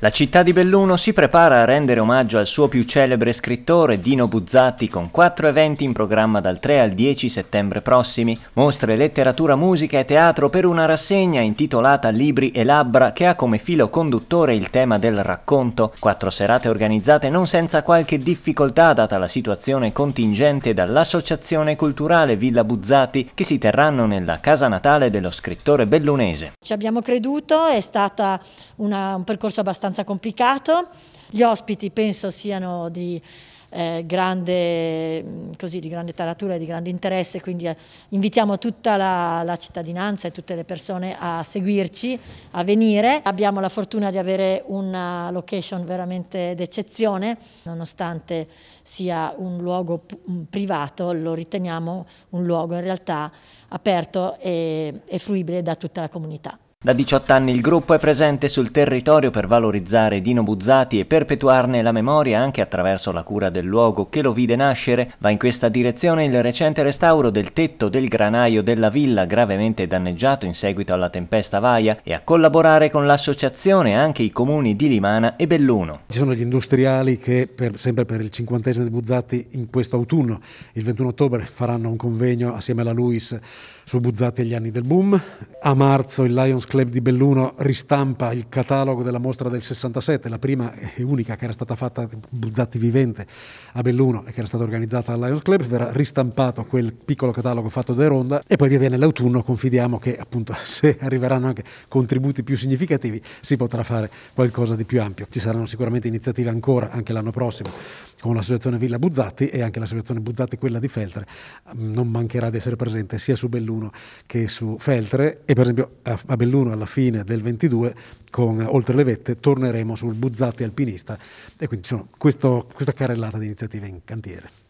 La città di Belluno si prepara a rendere omaggio al suo più celebre scrittore Dino Buzzatti con quattro eventi in programma dal 3 al 10 settembre prossimi, mostre letteratura, musica e teatro per una rassegna intitolata Libri e Labbra che ha come filo conduttore il tema del racconto, quattro serate organizzate non senza qualche difficoltà data la situazione contingente dall'Associazione Culturale Villa Buzzatti che si terranno nella casa natale dello scrittore bellunese. Ci abbiamo creduto, è stato un percorso abbastanza abbastanza complicato. Gli ospiti penso siano di, eh, grande, mm, così, di grande taratura e di grande interesse, quindi eh, invitiamo tutta la, la, cittadinanza e tutte le persone a seguirci, a venire. Abbiamo la fortuna di avere una location veramente d'eccezione, nonostante sia un luogo privato, lo riteniamo un luogo in realtà aperto e, e fruibile da tutta la comunità. Da 18 anni il gruppo è presente sul territorio per valorizzare Dino Buzzati e perpetuarne la memoria anche attraverso la cura del luogo che lo vide nascere. Va in questa direzione il recente restauro del tetto del granaio della villa gravemente danneggiato in seguito alla tempesta Vaia e a collaborare con l'associazione anche i comuni di Limana e Belluno. Ci sono gli industriali che per, sempre per il cinquantesimo di Buzzati in questo autunno, il 21 ottobre, faranno un convegno assieme alla Luis su Buzzati e gli anni del boom. A marzo il Lions Club di Belluno ristampa il catalogo della mostra del 67, la prima e unica che era stata fatta Buzzatti Vivente a Belluno e che era stata organizzata al Lions Club, verrà ristampato quel piccolo catalogo fatto da Ronda e poi via via nell'autunno confidiamo che appunto se arriveranno anche contributi più significativi si potrà fare qualcosa di più ampio. Ci saranno sicuramente iniziative ancora anche l'anno prossimo con l'associazione Villa Buzzatti e anche l'associazione Buzzatti quella di Feltre non mancherà di essere presente sia su Belluno che su Feltre e per esempio a Belluno 21 alla fine del 22 con eh, Oltre le Vette torneremo sul Buzzati Alpinista e quindi insomma, questo, questa carrellata di iniziative in cantiere.